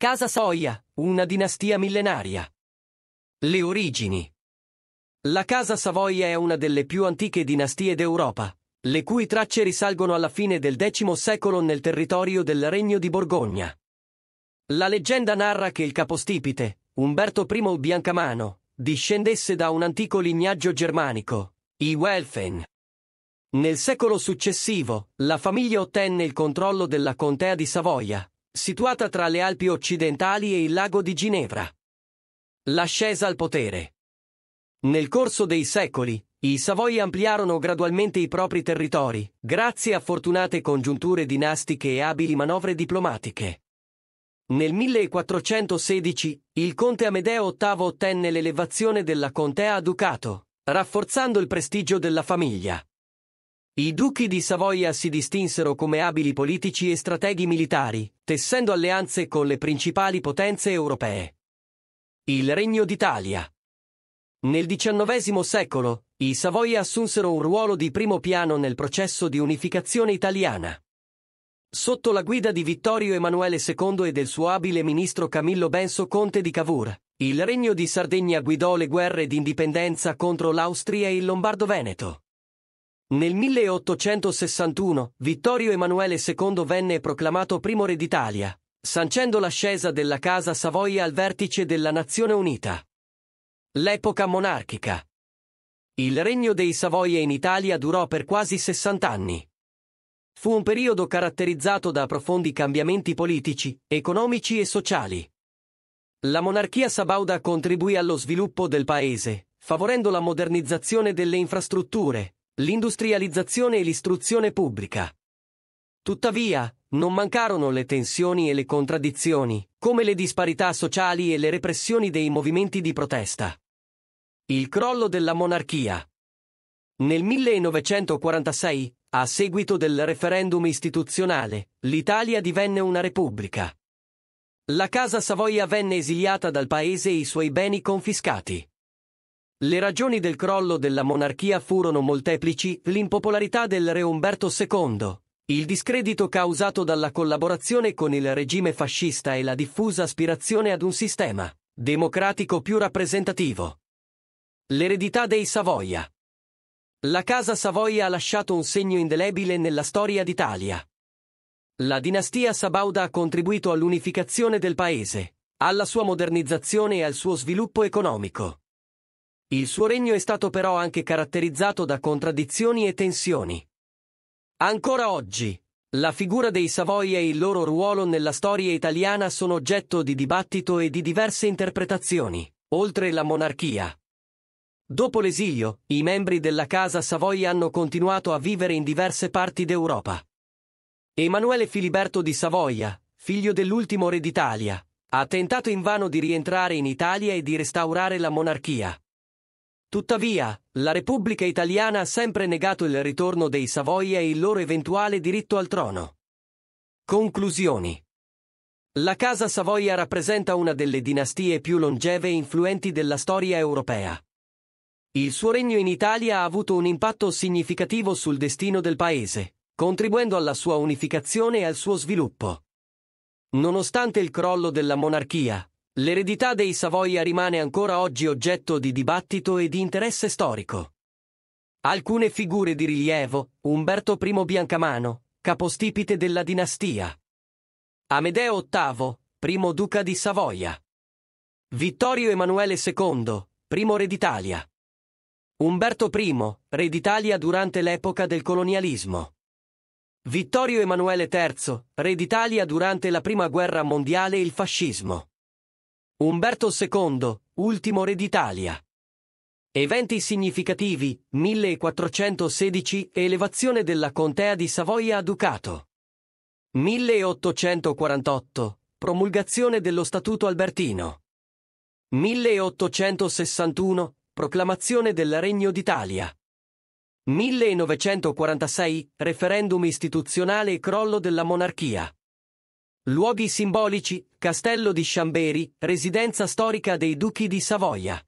Casa Soia, una dinastia millenaria. Le origini. La Casa Savoia è una delle più antiche dinastie d'Europa, le cui tracce risalgono alla fine del X secolo nel territorio del Regno di Borgogna. La leggenda narra che il capostipite, Umberto I Biancamano, discendesse da un antico lignaggio germanico, i Welfen. Nel secolo successivo, la famiglia ottenne il controllo della contea di Savoia, situata tra le Alpi occidentali e il lago di Ginevra. L'ascesa al potere. Nel corso dei secoli, i Savoia ampliarono gradualmente i propri territori, grazie a fortunate congiunture dinastiche e abili manovre diplomatiche. Nel 1416, il conte Amedeo VIII ottenne l'elevazione della contea a ducato, rafforzando il prestigio della famiglia. I duchi di Savoia si distinsero come abili politici e strateghi militari, tessendo alleanze con le principali potenze europee. Il Regno d'Italia. Nel XIX secolo, i Savoia assunsero un ruolo di primo piano nel processo di unificazione italiana. Sotto la guida di Vittorio Emanuele II e del suo abile ministro Camillo Benso Conte di Cavour, il Regno di Sardegna guidò le guerre d'indipendenza contro l'Austria e il Lombardo-Veneto. Nel 1861 Vittorio Emanuele II venne proclamato primo re d'Italia, sancendo l'ascesa della Casa Savoia al vertice della Nazione Unita. L'epoca monarchica. Il regno dei Savoia in Italia durò per quasi 60 anni. Fu un periodo caratterizzato da profondi cambiamenti politici, economici e sociali. La monarchia sabauda contribuì allo sviluppo del paese, favorendo la modernizzazione delle infrastrutture, l'industrializzazione e l'istruzione pubblica. Tuttavia, non mancarono le tensioni e le contraddizioni, come le disparità sociali e le repressioni dei movimenti di protesta. Il crollo della monarchia. Nel 1946, a seguito del referendum istituzionale, l'Italia divenne una repubblica. La casa Savoia venne esiliata dal paese e i suoi beni confiscati. Le ragioni del crollo della monarchia furono molteplici, l'impopolarità del re Umberto II, il discredito causato dalla collaborazione con il regime fascista e la diffusa aspirazione ad un sistema democratico più rappresentativo. L'eredità dei Savoia. La casa Savoia ha lasciato un segno indelebile nella storia d'Italia. La dinastia Sabauda ha contribuito all'unificazione del paese, alla sua modernizzazione e al suo sviluppo economico. Il suo regno è stato però anche caratterizzato da contraddizioni e tensioni. Ancora oggi, la figura dei Savoia e il loro ruolo nella storia italiana sono oggetto di dibattito e di diverse interpretazioni, oltre la monarchia. Dopo l'esilio, i membri della casa Savoia hanno continuato a vivere in diverse parti d'Europa. Emanuele Filiberto di Savoia, figlio dell'ultimo re d'Italia, ha tentato invano di rientrare in Italia e di restaurare la monarchia. Tuttavia, la Repubblica italiana ha sempre negato il ritorno dei Savoia e il loro eventuale diritto al trono. Conclusioni La Casa Savoia rappresenta una delle dinastie più longeve e influenti della storia europea. Il suo regno in Italia ha avuto un impatto significativo sul destino del paese, contribuendo alla sua unificazione e al suo sviluppo. Nonostante il crollo della monarchia, L'eredità dei Savoia rimane ancora oggi oggetto di dibattito e di interesse storico. Alcune figure di rilievo, Umberto I Biancamano, capostipite della dinastia. Amedeo VIII, primo duca di Savoia. Vittorio Emanuele II, primo re d'Italia. Umberto I, re d'Italia durante l'epoca del colonialismo. Vittorio Emanuele III, re d'Italia durante la Prima Guerra Mondiale e il fascismo. Umberto II, ultimo re d'Italia. Eventi significativi, 1416 Elevazione della contea di Savoia a Ducato. 1848 Promulgazione dello Statuto Albertino. 1861 Proclamazione del Regno d'Italia. 1946 Referendum istituzionale e crollo della monarchia. Luoghi simbolici, Castello di Chambéry, residenza storica dei Duchi di Savoia.